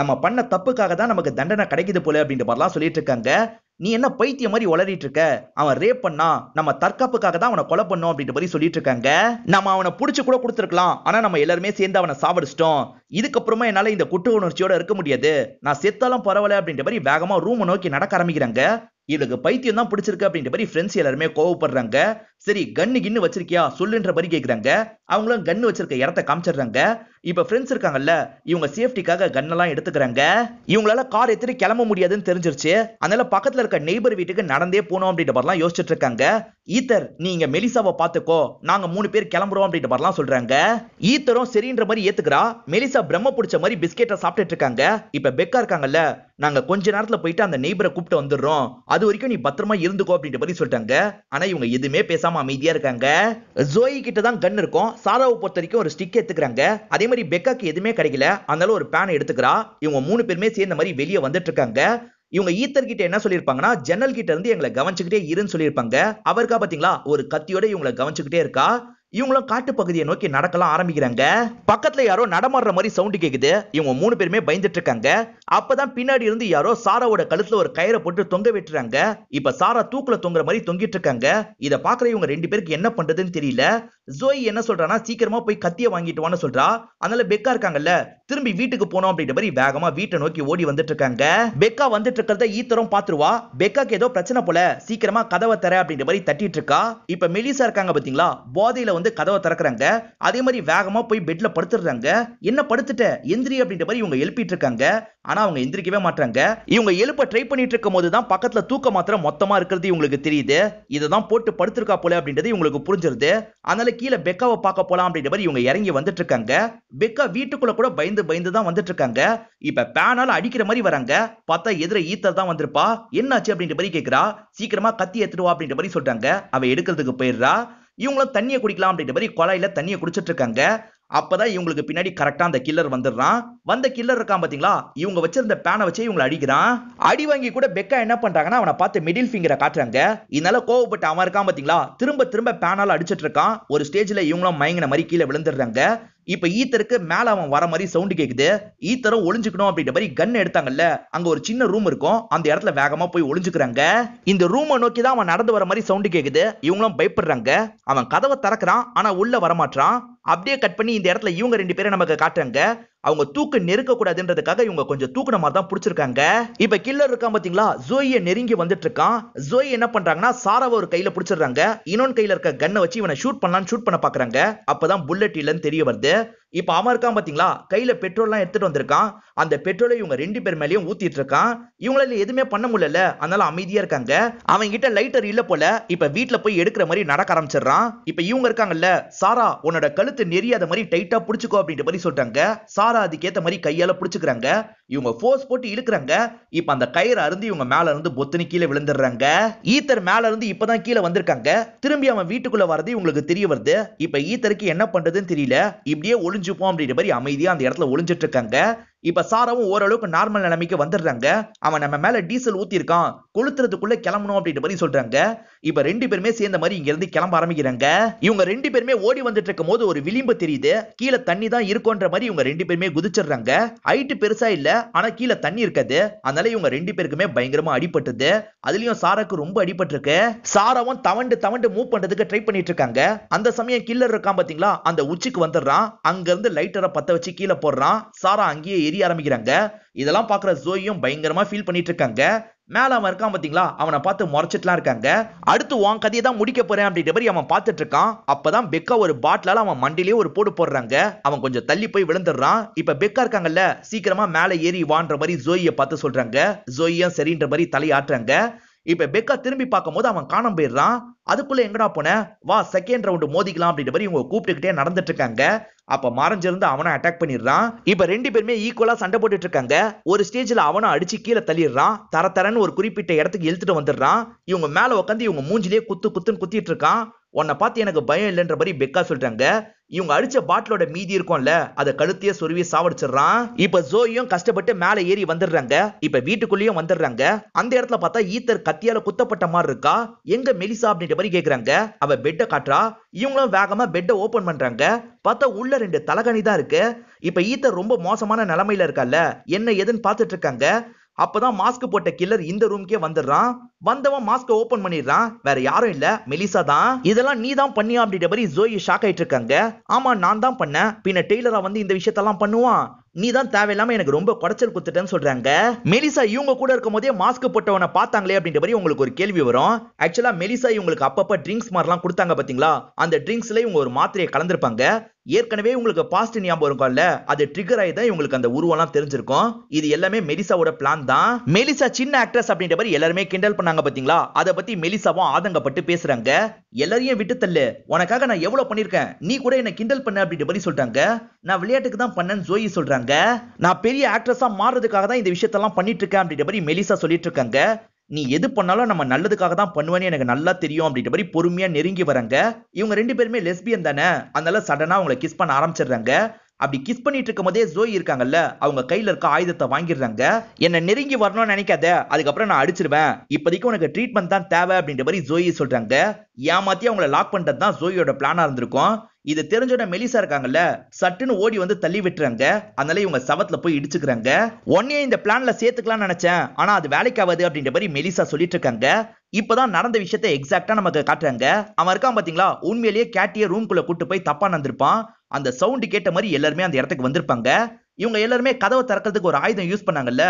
நம்ம பண்ண தப்புக்காக தான் நமக்கு தண்டனை கிடைக்குது போல அப்படின்ற மாதிரிலாம் சொல்லிட்டு இருக்காங்க நீ என்ன பைத்திய மாதிரி வளரிட்டு இருக்க அவன் ரேப் பண்ணா நம்ம தற்காப்புக்காக தான் அவனை கொலை பண்ணோம் அப்படின்ற மாதிரி சொல்லிட்டு இருக்காங்க நம்ம அவனை பிடிச்சி கூட கொடுத்துருக்கலாம் ஆனா நம்ம எல்லாருமே சேர்ந்து அவனை சாப்பிடுச்சிட்டோம் இதுக்கப்புறமா என்னால இந்த குற்ற உணர்ச்சியோட இருக்க முடியாது நான் செத்தாலும் பரவாயில்ல அப்படின்ற மாதிரி வேகமா ரூமை நோக்கி நடக்க ஆரம்பிக்கிறாங்க இவளுக்கு பைத்தியம் தான் பிடிச்சிருக்கு அப்படின்ற மாதிரி ஃப்ரெண்ட்ஸ் எல்லாருமே கோவப்படுறாங்க சரி கன்னு கின்னு வச்சிருக்கியா சொல்லுன்ற மாதிரி கேக்குறாங்க அவங்களும் கன்னு வச்சிருக்க இடத்த காமிச்சிடுறாங்க இப்ப ஃப்ரெண்ட்ஸ் இருக்காங்கல்ல இவங்க சேஃப்டிக்காக கன்னெல்லாம் எடுத்துக்கிறாங்க இவங்களால கார் எடுத்துட்டு கிளம்ப முடியாதுன்னு தெரிஞ்சிருச்சு அதனால பக்கத்துல இருக்க நெய்பர் வீட்டுக்கு நடந்தே போனோம் அப்படின்ற எல்லாம் யோசிச்சுட்டு இருக்காங்க ஈத்தர் நீ இங்க மெலிசாவை பாத்துக்கோ நாங்க மூணு பேர் கிளம்புறோம் அப்படின்ற எல்லாம் சொல்றாங்க ஈத்தரும் சரின்ற மாதிரி ஏத்துக்கிறா மெலிசா பிரம்ம பிடிச்ச மாதிரி பிஸ்கெட்டை சாப்பிட்டுட்டு இருக்காங்க இப்ப பெக்கா இருக்காங்கல்ல நாங்க கொஞ்ச நேரத்துல போயிட்டு அந்த நெய்பரை கூப்பிட்டு வந்துடுறோம் அது வரைக்கும் நீ பத்திரமா இருந்துக்கோ அப்படின்ற மாதிரி சொல்லிட்டாங்க ஆனா இவங்க எதுவுமே பேசாம பேசாம அமைதியா இருக்காங்க ஜோயி கிட்ட தான் கன் இருக்கும் சாராவை பொறுத்த வரைக்கும் ஒரு ஸ்டிக் எடுத்துக்கிறாங்க அதே மாதிரி பெக்காக்கு எதுவுமே கிடைக்கல அதனால ஒரு பேனை எடுத்துக்கிறா இவங்க மூணு பேருமே சேர்ந்த மாதிரி வெளியே வந்துட்டு இருக்காங்க இவங்க ஈத்தர் கிட்ட என்ன சொல்லியிருப்பாங்கன்னா ஜன்னல் கிட்ட இருந்து எங்களை கவனிச்சுக்கிட்டே இருன்னு சொல்லியிருப்பாங்க அவருக்கா பாத்தீங்களா ஒரு கத்தியோட இவங்களை கவனிச்சுக்கிட்டே இருக்கா இவங்களும் காட்டு பகுதியை நோக்கி நடக்கலாம் ஆரம்பிக்கிறாங்க பக்கத்துல யாரோ நடமாடுற மாதிரி சவுண்டு கேக்குது இவங்க மூணு பேருமே பயந்துட்டு இருக்காங்க அப்பதான் பின்னாடி இருந்து யாரோ சாராவோட கழுத்துல ஒரு கயிறை போட்டு தொங்க விட்டுறாங்க இப்ப சாரா தூக்குல தொங்குற மாதிரி தொங்கிட்டு இருக்காங்க இத பாக்குற இவங்க ரெண்டு பேருக்கு என்ன பண்றதுன்னு தெரியல ஜோய் என்ன சொல்றானா சீக்கிரமா போய் கத்திய வாங்கிட்டு வான்னு சொல்றா அதனால பெக்கா இருக்காங்கல்ல திரும்பி வீட்டுக்கு போனோம் அப்படின்ற மாதிரி வேகமா வீட்டை நோக்கி ஓடி வந்துட்டு இருக்காங்க பெக்கா வந்துட்டு இருக்கிறத ஈத்தரும் பாத்துருவா பெக்காக்கு ஏதோ பிரச்சனை போல சீக்கிரமா கதவை தர அப்படின்ற மாதிரி தட்டிட்டு இருக்கா இப்ப மெலிசா இருக்காங்க பாத்தீங்களா போதையில வந்து கதவை திறக்கிறாங்க அதே மாதிரி வேகமா போய் பெட்ல படுத்துடுறாங்க என்ன படுத்துட்ட எந்திரி அப்படின்ற மாதிரி இவங்க எழுப்பிட்டு இருக்காங்க ஆனா அவங்க எந்திரிக்கவே மாட்டாங்க இவங்க எழுப்ப ட்ரை பண்ணிட்டு இருக்கும் போதுதான் தான் பக்கத்துல தூக்க மாத்திரம் மொத்தமா இருக்கிறது இவங்களுக்கு தெரியுது இதை தான் போட்டு படுத்திருக்கா போல அப்படின்றது இவங்களுக்கு புரிஞ்சிருது அதனால கீழே பெக்காவை பார்க்க போலாம் அப்படின்ற மாதிரி இவங்க இறங்கி வந்துட்டு இருக்காங்க பெக்கா வீட்டுக்குள்ள கூட பயந்து பயந்து தான் வந்துட்டு இருக்காங்க இப்ப பேனால அடிக்கிற மாதிரி வராங்க பார்த்தா எதிர ஈத்தர் தான் வந்திருப்பா என்னாச்சு அப்படின்ற மாதிரி கேக்குறா சீக்கிரமா கத்தி எடுத்துடுவா அப்படின்ற மாதிரி சொல்றாங்க அவ எடுக்கிறதுக்கு போயிடுறா இவங்களும் தண்ணியை குடிக்கலாம் அப்படின்ற மாதிரி குழாயில தண்ணியை குடிச்சிட்டு இருக்காங்க அப்பதான் இவங்களுக்கு பின்னாடி கரெக்டா அந்த கில்லர் வந்துடுறான் வந்த கில்லர் இருக்கான் பாத்தீங்களா இவங்க வச்சிருந்த பேனை வச்சே இவங்களை அடிக்கிறான் அடி வாங்கி கூட பெக்கா என்ன பண்றாங்கன்னா அவனை பார்த்து மிடில் ஃபிங்கரை காட்டுறாங்க இதனால கோவப்பட்டு அவன் இருக்கான் பாத்தீங்களா திரும்ப திரும்ப பேனால அடிச்சிட்டு இருக்கான் ஒரு ஸ்டேஜ்ல இவங்களும் மயங்கின மாதிரி கீழே விழுந்துடுறாங்க இப்ப ஈத்தருக்கு மேல அவன் வர மாதிரி சவுண்டு கேக்குது ஈத்தரும் ஒளிஞ்சுக்கணும் அப்படின்ற மாதிரி கன் எடுத்தாங்கல்ல அங்க ஒரு சின்ன ரூம் இருக்கும் அந்த இடத்துல வேகமா போய் ஒளிஞ்சுக்கிறாங்க இந்த ரூமை நோக்கி தான் அவன் நடந்து வர மாதிரி சவுண்டு கேக்குது இவங்களும் பயப்படுறாங்க அவன் கதவை திறக்கிறான் ஆனா உள்ள வரமாட்டான் அப்படியே கட் பண்ணி இந்த இடத்துல இவங்க ரெண்டு பேரும் நமக்கு காட்டுறாங்க அவங்க தூக்கு நெருக்க கூடாதுன்றதுக்காக இவங்க கொஞ்சம் தூக்குன மாதிரி தான் பிடிச்சிருக்காங்க இப்ப கில்லர் இருக்கா பாத்தீங்களா ஜோய நெருங்கி வந்துட்டு இருக்கான் ஜோய் என்ன பண்றாங்கன்னா சாராவை ஒரு கையில பிடிச்சிடுறாங்க இன்னொன்னு கையில இருக்க கன்னை வச்சு இவனை ஷூட் பண்ணலான்னு ஷூட் பண்ண பாக்குறாங்க அப்பதான் புல்லட் இல்லைன்னு தெரிய வருது இப்ப அவன் இருக்கான் பாத்தீங்களா கையில பெட்ரோல்லாம் எடுத்துட்டு வந்திருக்கான் அந்த பெட்ரோலை இவங்க ரெண்டு பேர் மேலேயும் ஊத்திட்டு இருக்கான் இவங்களால எதுவுமே பண்ண முடியல அதனால அமைதியா இருக்காங்க அவங்க கிட்ட லைட்டர் இல்ல போல இப்ப வீட்டுல போய் எடுக்கிற மாதிரி நடக்க ஆரம்பிச்சிடுறான் இப்ப இவங்க இருக்காங்கல்ல சாரா உன்னோட கழுத்து நெறியாத மாதிரி டைட்டா புடிச்சுக்கோ அப்படின்ற மாதிரி சொல்லிட்டாங்க சாரா ஏத்த மாதிரி கையால புடிச்சுக்கிறாங்க இவங்க போர்ஸ் போட்டு இழுக்கிறாங்க இப்ப அந்த கயிறு அருந்து இவங்க மேல இருந்து பொத்தனி கீழே விழுந்துடுறாங்க ஈத்தர் மேல இருந்து இப்பதான் கீழே வந்திருக்காங்க திரும்பி அவன் வீட்டுக்குள்ள வரது இவங்களுக்கு தெரிய வருது இப்ப ஈத்தருக்கு என்ன பண்றதுன்னு தெரியல இப்படியே ஒழுங்கு ஒளிஞ்சுப்போம் அப்படின்ற மாதிரி அமைதியாக அந்த இடத்துல ஒளிஞ்சிட்டு இருக்காங்க இப்ப சாராவும் ஓரளவுக்கு நார்மல் நிலைமைக்கு வந்துடுறாங்க அவன் நம்ம மேல டீசல் இருக்கான் கொளுத்துறதுக்குள்ள கிளம்பணும் அப்படின்ற மாதிரி சொல்றாங்க இப்ப ரெண்டு பேருமே சேர்ந்த மாதிரி இங்க இருந்து கிளம்ப ஆரம்பிக்கிறாங்க இவங்க ரெண்டு பேருமே ஓடி வந்துட்டு இருக்கும் போது ஒரு விளிம்பு தெரியுது கீழே தண்ணி தான் இருக்கும்ன்ற மாதிரி இவங்க ரெண்டு பேருமே குதிச்சிடுறாங்க ஹைட்டு பெருசா இல்ல ஆனா கீழே தண்ணி இருக்காது அதனால இவங்க ரெண்டு பேருக்குமே பயங்கரமா அடிபட்டுது அதுலயும் சாரக்கு ரொம்ப அடிபட்டிருக்கு சாராவும் தவண்டு தவண்டு மூவ் பண்றதுக்கு ட்ரை பண்ணிட்டு இருக்காங்க அந்த சமயம் கில்லர் இருக்கான் பாத்தீங்களா அந்த உச்சிக்கு வந்துடுறான் அங்க இருந்து லைட்டரை பத்த வச்சு கீழே போடுறான் சாரா அங்கேயே எரிய ஆரம்பிக்கிறாங்க இதெல்லாம் பார்க்குற ஜோயும் பயங்கரமா ஃபீல் பண்ணிட்டு இருக்காங்க மேல அவன் இருக்கான் பாத்தீங்களா அவனை பார்த்து முறைச்சிட்டுலாம் இருக்காங்க அடுத்து உன் கதையை தான் முடிக்க போறேன் அப்படின்ற மாதிரி அவன் பார்த்துட்டு இருக்கான் அப்பதான் பெக்கா ஒரு பாட்டிலால அவன் மண்டிலேயே ஒரு போடு போடுறாங்க அவன் கொஞ்சம் தள்ளி போய் விழுந்துடுறான் இப்ப பெக்கா இருக்காங்கல்ல சீக்கிரமா மேல ஏறி வான்ற மாதிரி ஜோயியை பார்த்து சொல்றாங்க ஜோயும் சரின்ற மாதிரி தலையாட்டுறாங்க இப்ப பெக்கா திரும்பி பார்க்கும் போது அவன் காணாம போயிடுறான் அதுக்குள்ள எங்கடா போன வா செகண்ட் ரவுண்டு மோதிக்கலாம் அப்படின்ற மாதிரி இவங்க கூப்பிட்டுக்கிட்டே நடந்துட்டு இருக்காங்க அப்ப மறைஞ்சிருந்து அவனை அட்டாக் பண்ணிடுறான் இப்ப ரெண்டு பேருமே ஈக்குவலா சண்டை போட்டுட்டு இருக்காங்க ஒரு ஸ்டேஜ்ல அவனும் அடிச்சு கீழே தள்ளிடுறான் தர தரன்னு ஒரு குறிப்பிட்ட இடத்துக்கு இழுத்துட்டு வந்துடுறான் இவங்க மேல உட்காந்து இவங்க மூஞ்சிலேயே குத்து குத்துன்னு குத்திட்டு இருக்கான் உன்னை பார்த்து எனக்கு பயம் இல்லைன்ற மாதிரி பெக்கா சொல்றாங்க இவங்க அடிச்ச பாட்டிலோட மீதி இருக்கும்ல அதை கழுத்தையே சொருவி சாவடிச்சிடறான் இப்ப ஜோயும் கஷ்டப்பட்டு மேல ஏறி வந்துடுறாங்க இப்ப வீட்டுக்குள்ளேயும் வந்துடுறாங்க அந்த இடத்துல பார்த்தா ஈத்தர் கத்தியால குத்தப்பட்ட மாதிரி இருக்கா எங்க மெலிசா அப்படின்ற மாதிரி கேக்குறாங்க அவ பெட்டை காட்டுறா இவங்களும் வேகமா பெட்டை ஓபன் பண்றாங்க பார்த்தா உள்ள ரெண்டு தலகணி தான் இருக்கு இப்ப ஈத்தர் ரொம்ப மோசமான நிலைமையில இருக்கால என்ன எதுன்னு பார்த்துட்டு இருக்காங்க அப்பதான் மாஸ்க் போட்ட கில்லர் இந்த ரூம்க்கே வந்துடுறான் வந்தவன் மாஸ்க ஓபன் பண்ணிடுறான் வேற யாரும் இல்ல மெலிசா தான் இதெல்லாம் நீ தான் பண்ணியா அப்படின்ற மாதிரி ஜோயி ஷாக் ஆயிட்டு இருக்காங்க ஆமா நான் தான் பண்ணேன் பின்ன டெய்லரா வந்து இந்த விஷயத்தெல்லாம் பண்ணுவான் நீ தான் தேவையில்லாம எனக்கு ரொம்ப குடைச்சல் கொடுத்துட்டேன்னு சொல்றாங்க மெலிசா இவங்க கூட இருக்கும் போதே மாஸ்க் போட்டவனை பார்த்தாங்களே அப்படின்ற மாதிரி உங்களுக்கு ஒரு கேள்வி வரும் ஆக்சுவலா மெலிசா இவங்களுக்கு அப்பப்ப ட்ரிங்க்ஸ் மாதிரிலாம் கொடுத்தாங்க பாத்தீங்களா அந்த ட்ரிங்க்ஸ்ல இவங்க ஒரு மாத்திரையை கலந்துருப்பாங்க ஏற்கனவே உங்களுக்கு பாஸ்ட் ஞாபகம் இருக்கும்ல அது ட்ரிகர் ஆகி தான் இவங்களுக்கு அந்த உருவம்லாம் தெரிஞ்சிருக்கும் இது எல்லாமே மெலிசாவோட பிளான் தான் மெலிசா சின்ன ஆக்ட்ரஸ் அப்படின்ற மாதிரி எல்லாருமே கிண்டல் பண்ணாங்க பாத்தீங்களா அதை பத்தி மெலிசாவும் ஆதங்கப்பட்டு பேசுறாங்க எல்லாரையும் விட்டு தள்ளு உனக்காக நான் எவ்வளவு பண்ணிருக்கேன் நீ கூட என்ன கிண்டல் பண்ண அப்படின்ற மாதிரி சொல்றாங்க நான் விளையாட்டுக்கு தான் பண்ணேன்னு ஜோயி சொல்றாங்க நான் பெரிய ஆக்ட்ரஸா மாறுறதுக்காக தான் இந்த விஷயத்தெல்லாம் பண்ணிட்டு இருக்கேன் அப்படின்ற மாதிரி மெலிசா சொல்லிட்டு இருக்காங்க நீ எது பண்ணாலும் நம்ம நல்லதுக்காக தான் பண்ணுவேன்னு எனக்கு நல்லா தெரியும் அப்படின்ற மாதிரி பொறுமையாக நெருங்கி வராங்க இவங்க ரெண்டு பேருமே லெஸ்பியன் தானே அதனால சடனாக அவங்கள கிஸ் பண்ண ஆரம்பிச்சிடுறாங்க அப்படி கிஸ் பண்ணிட்டு இருக்கும் போதே ஜோய் இருக்காங்கல்ல அவங்க கையில இருக்க ஆயுதத்தை வாங்கிடுறாங்க என்ன நெருங்கி வரணும்னு நினைக்காத அதுக்கப்புறம் நான் அடிச்சிருவேன் இப்போதைக்கு உனக்கு ட்ரீட்மெண்ட் தான் தேவை அப்படின்ற மாதிரி ஜோயி சொல்றாங்க ஏமாத்தி அவங்கள லாக் பண்ணுறது தான் ஜோயோட பிளானா இருந்திருக்கும் இது தெரிஞ்சோட மெலிசா இருக்காங்கல்ல சட்டுன்னு ஓடி வந்து தள்ளி விட்டுறாங்க அதனால இவங்க சவத்துல போய் இடிச்சுக்கிறாங்க உடனே இந்த பிளான்ல சேர்த்துக்கலாம்னு நினைச்சேன் ஆனா அது வேலைக்காவது அப்படின்ற மாதிரி மெலிசா சொல்லிட்டு இருக்காங்க இப்பதான் நடந்த விஷயத்த எக்ஸாக்டா நமக்கு காட்டுறாங்க அவன் இருக்கான் பாத்தீங்களா உண்மையிலேயே கேட்டிய குள்ள கூட்டு போய் தப்பா நடந்திருப்பான் அந்த சவுண்டு கேட்ட மாதிரி எல்லாருமே அந்த இடத்துக்கு வந்திருப்பாங்க இவங்க எல்லாருமே கதவை திறக்கிறதுக்கு ஒரு ஆயுதம் யூஸ் பண்ணாங்கல்ல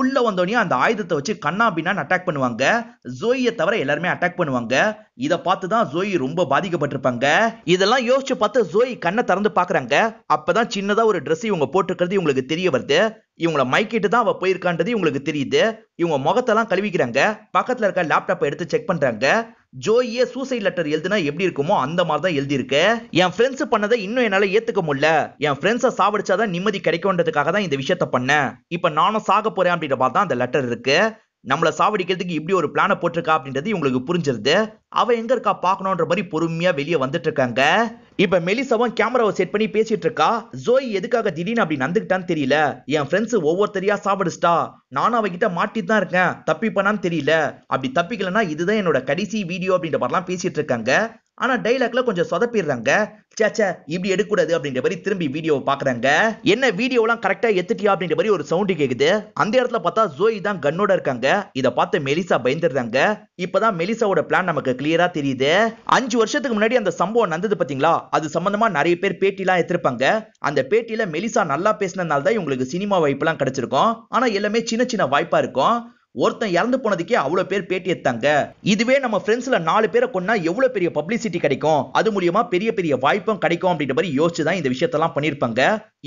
உள்ள வந்தோடனே அந்த ஆயுதத்தை வச்சு கண்ணா அட்டாக் பண்ணுவாங்க ஜோயை தவிர எல்லாருமே அட்டாக் பண்ணுவாங்க இதை பார்த்து தான் ஜோயி ரொம்ப பாதிக்கப்பட்டிருப்பாங்க இதெல்லாம் யோசிச்சு பார்த்து ஜோயி கண்ணை திறந்து பாக்குறாங்க அப்பதான் சின்னதா ஒரு ட்ரெஸ் இவங்க போட்டுருக்கிறது இவங்களுக்கு தெரிய வருது இவங்களை மைக்கிட்டு தான் அவ போயிருக்கான்றது இவங்களுக்கு தெரியுது இவங்க முகத்தெல்லாம் கழுவிக்கிறாங்க பக்கத்துல இருக்க லேப்டாப்பை எடுத்து செக் பண்றாங்க ஜோயே சூசைட் லெட்டர் எழுதுனா எப்படி இருக்குமோ அந்த மாதிரி தான் எழுதியிருக்கு என் ஃப்ரெண்ட்ஸ் பண்ணதை இன்னும் என்னால ஏத்துக்க முடியல என் ஃப்ரெண்ட்ஸை சாவடிச்சாதான் நிம்மதி கிடைக்கும்ன்றதுக்காக தான் இந்த விஷயத்த பண்ணேன் இப்ப நானும் சாக போறேன் அப்படின்ற பார்த்தா அந்த லெட்டர் இருக்கு நம்மளை சாவடிக்கிறதுக்கு இப்படி ஒரு பிளானை போட்டிருக்கா அப்படின்றது இவங்களுக்கு புரிஞ்சிருது அவ எங்க இருக்கா பாக்கணும்ன்ற மாதிரி பொறுமையா வெளியே வந்துட்டு இருக்காங்க இப்ப மெலிசாவும் கேமராவை செட் பண்ணி பேசிட்டு இருக்கா ஜோய் எதுக்காக திடீர்னு அப்படி நந்துக்கிட்டான்னு தெரியல என் ஃப்ரெண்ட்ஸ் ஒவ்வொருத்தரையா சாப்பிடுச்சா நானும் அவகிட்ட மாட்டி தான் இருக்கேன் தப்பிப்பனான்னு தெரியல அப்படி தப்பிக்கலன்னா இதுதான் என்னோட கடைசி வீடியோ அப்படின்ற மாதிரிலாம் பேசிட்டு இருக்காங்க ஆனா டைலாக்ல கொஞ்சம் சொதப்பிடுறாங்க சேச்சா இப்படி கூடாது அப்படின்ற மாதிரி திரும்பி வீடியோ பாக்குறாங்க என்ன வீடியோலாம் கரெக்டா எத்துட்டியா அப்படின்ற மாதிரி ஒரு சவுண்டு கேக்குது அந்த இடத்துல பார்த்தா ஜோயி தான் கன்னோட இருக்காங்க இத பார்த்து மெலிசா பயந்துடுறாங்க இப்பதான் மெலிசாவோட பிளான் நமக்கு கிளியரா தெரியுது அஞ்சு வருஷத்துக்கு முன்னாடி அந்த சம்பவம் நடந்தது பாத்தீங்களா அது சம்பந்தமா நிறைய பேர் பேட்டிலாம் எடுத்திருப்பாங்க அந்த பேட்டியில மெலிசா நல்லா பேசினதுனால தான் இவங்களுக்கு சினிமா வாய்ப்பு எல்லாம் கிடைச்சிருக்கும் ஆனா எல்லாமே சின்ன சின்ன வாய்ப்பா இருக்கும் ஒருத்தன் இறந்து போனதுக்கே அவ்வளோ பேர் பேட்டி எடுத்தாங்க இதுவே நம்ம ஃப்ரெண்ட்ஸில் நாலு பேரை கொண்டா எவ்வளோ பெரிய பப்ளிசிட்டி கிடைக்கும் அது மூலியமா பெரிய பெரிய வாய்ப்பும் கிடைக்கும் அப்படின்ற மாதிரி யோசிச்சு தான் இந்த விஷயத்தெல்லாம் பண்ணியிருப்பாங்க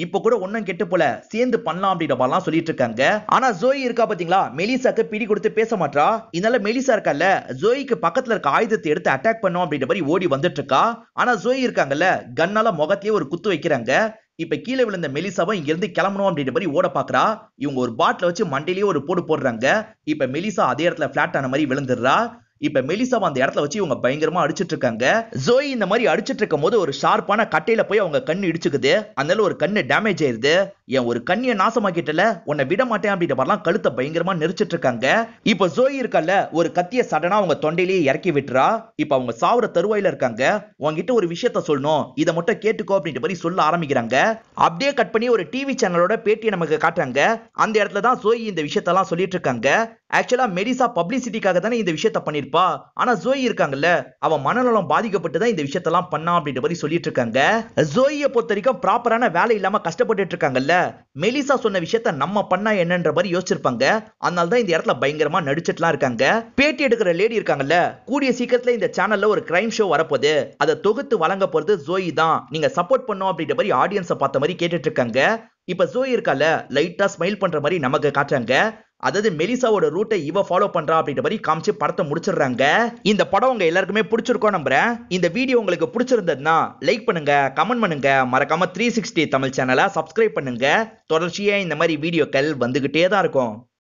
இப்போ கூட ஒன்றும் கெட்டு போல சேர்ந்து பண்ணலாம் அப்படின்ற மாதிரிலாம் சொல்லிட்டு இருக்காங்க ஆனா ஜோயி இருக்கா பாத்தீங்களா மெலிசாக்கு பிடி கொடுத்து பேச மாட்டா இதனால மெலிசா இருக்கால ஜோய்க்கு பக்கத்துல இருக்க ஆயுதத்தை எடுத்து அட்டாக் பண்ணும் அப்படின்ற மாதிரி ஓடி வந்துட்டு இருக்கா ஆனா ஜோயி இருக்காங்கல்ல கண்ணால முகத்தையே ஒரு குத்து வைக்கிறாங்க இப்ப கீழே விழுந்த மெலிசாவும் இங்க இருந்து கிளம்பணும் அப்படின்ற மாதிரி ஓட பாக்குறா இவங்க ஒரு பாட்டில வச்சு மண்டையிலேயே ஒரு போடு போடுறாங்க இப்ப மெலிசா அதே இடத்துல பிளாட் ஆன மாதிரி விழுந்துடுறா இப்ப மெலிசாவை அந்த இடத்துல வச்சு இவங்க பயங்கரமா அடிச்சிட்டு இருக்காங்க ஜோயி இந்த மாதிரி அடிச்சிட்டு இருக்கும் போது ஒரு ஷார்ப்பான கட்டையில போய் அவங்க கண்ணு இடிச்சுக்குது அதனால ஒரு கண்ணு டேமேஜ் ஆயிருது என் ஒரு கண்ணிய நாசமாக்கிட்டல உன்னை விட மாட்டேன் அப்படின்ற கழுத்த கழுத்தை பயங்கரமா நெரிச்சிட்டு இருக்காங்க இப்ப ஜோயி இருக்கல ஒரு கத்திய சடனா அவங்க தொண்டையிலேயே இறக்கி விட்டுறா இப்ப அவங்க சாவுற தருவாயில இருக்காங்க உங்ககிட்ட ஒரு விஷயத்த சொல்லணும் இதை மட்டும் கேட்டுக்கோ அப்படின்ற மாதிரி சொல்ல ஆரம்பிக்கிறாங்க அப்படியே கட் பண்ணி ஒரு டிவி சேனலோட பேட்டி நமக்கு காட்டுறாங்க அந்த இடத்துல தான் ஜோயி இந்த விஷயத்தெல்லாம் சொல்லிட்டு இருக்காங்க ஆக்சுவலா மெடிசா பப்ளிசிட்டிக்காக தானே இந்த விஷயத்த பண்ணிருக்காங்க பண்ணியிருப்பா ஆனா ஜோய் இருக்காங்கல்ல அவன் மனநலம் பாதிக்கப்பட்டு தான் இந்த விஷயத்தெல்லாம் பண்ணா அப்படின்ற மாதிரி சொல்லிட்டு இருக்காங்க ஜோய பொறுத்த வரைக்கும் ப்ராப்பரான வேலை இல்லாம கஷ்டப்பட்டு இருக்காங்கல்ல மெலிசா சொன்ன விஷயத்த நம்ம பண்ணா என்னன்ற மாதிரி யோசிச்சிருப்பாங்க அதனால தான் இந்த இடத்துல பயங்கரமா நடிச்சிட்டுலாம் இருக்காங்க பேட்டி எடுக்கிற லேடி இருக்காங்கல்ல கூடிய சீக்கிரத்துல இந்த சேனல்ல ஒரு கிரைம் ஷோ வரப்போகுது அதை தொகுத்து வழங்க போறது ஜோயி தான் நீங்க சப்போர்ட் பண்ணும் அப்படின்ற மாதிரி ஆடியன்ஸை பார்த்த மாதிரி கேட்டுட்டு இருக்காங்க இப்ப ஜோய் இருக்கால லைட்டா ஸ்மைல் பண்ற மாதிரி நமக்கு காட்டுறாங்க அதாவது மெலிசாவோட ரூட்டை இவ ஃபாலோ பண்றா அப்படின்ற மாதிரி காமிச்சு படத்தை முடிச்சிடுறாங்க இந்த படம் உங்க எல்லாருக்குமே பிடிச்சிருக்கோம் நம்புறேன் இந்த வீடியோ உங்களுக்கு பிடிச்சிருந்ததுன்னா லைக் பண்ணுங்க கமெண்ட் பண்ணுங்க மறக்காம த்ரீ சிக்ஸ்டி தமிழ் சேனலை சப்ஸ்கிரைப் பண்ணுங்க தொடர்ச்சியாக இந்த மாதிரி வீடியோக்கள் வந்துகிட்டே தான் இருக்கும்